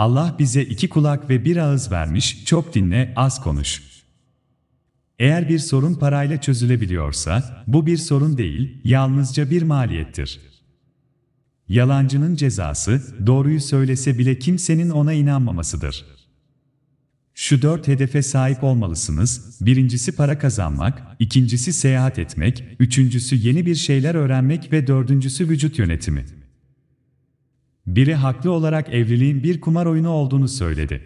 Allah bize iki kulak ve bir ağız vermiş, çok dinle, az konuş. Eğer bir sorun parayla çözülebiliyorsa, bu bir sorun değil, yalnızca bir maliyettir. Yalancının cezası, doğruyu söylese bile kimsenin ona inanmamasıdır. Şu dört hedefe sahip olmalısınız, birincisi para kazanmak, ikincisi seyahat etmek, üçüncüsü yeni bir şeyler öğrenmek ve dördüncüsü vücut yönetimi. Biri haklı olarak evliliğin bir kumar oyunu olduğunu söyledi.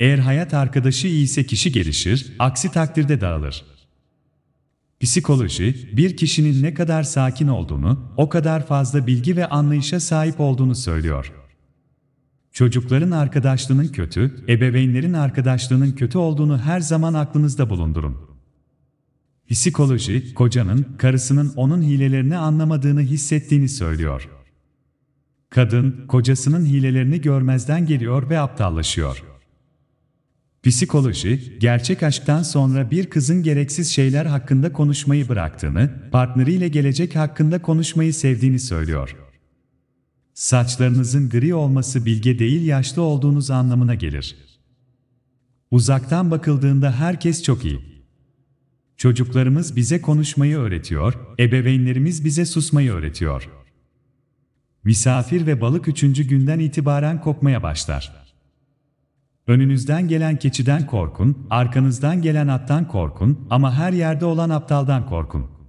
Eğer hayat arkadaşı iyiyse kişi gelişir, aksi takdirde dağılır. Psikoloji, bir kişinin ne kadar sakin olduğunu, o kadar fazla bilgi ve anlayışa sahip olduğunu söylüyor. Çocukların arkadaşlığının kötü, ebeveynlerin arkadaşlığının kötü olduğunu her zaman aklınızda bulundurun. Psikoloji, kocanın, karısının onun hilelerini anlamadığını hissettiğini söylüyor. Kadın, kocasının hilelerini görmezden geliyor ve aptallaşıyor. Psikoloji, gerçek aşktan sonra bir kızın gereksiz şeyler hakkında konuşmayı bıraktığını, partneriyle gelecek hakkında konuşmayı sevdiğini söylüyor. Saçlarınızın gri olması bilge değil yaşlı olduğunuz anlamına gelir. Uzaktan bakıldığında herkes çok iyi. Çocuklarımız bize konuşmayı öğretiyor, ebeveynlerimiz bize susmayı öğretiyor.'' Misafir ve balık üçüncü günden itibaren kopmaya başlar. Önünüzden gelen keçiden korkun, arkanızdan gelen attan korkun ama her yerde olan aptaldan korkun.''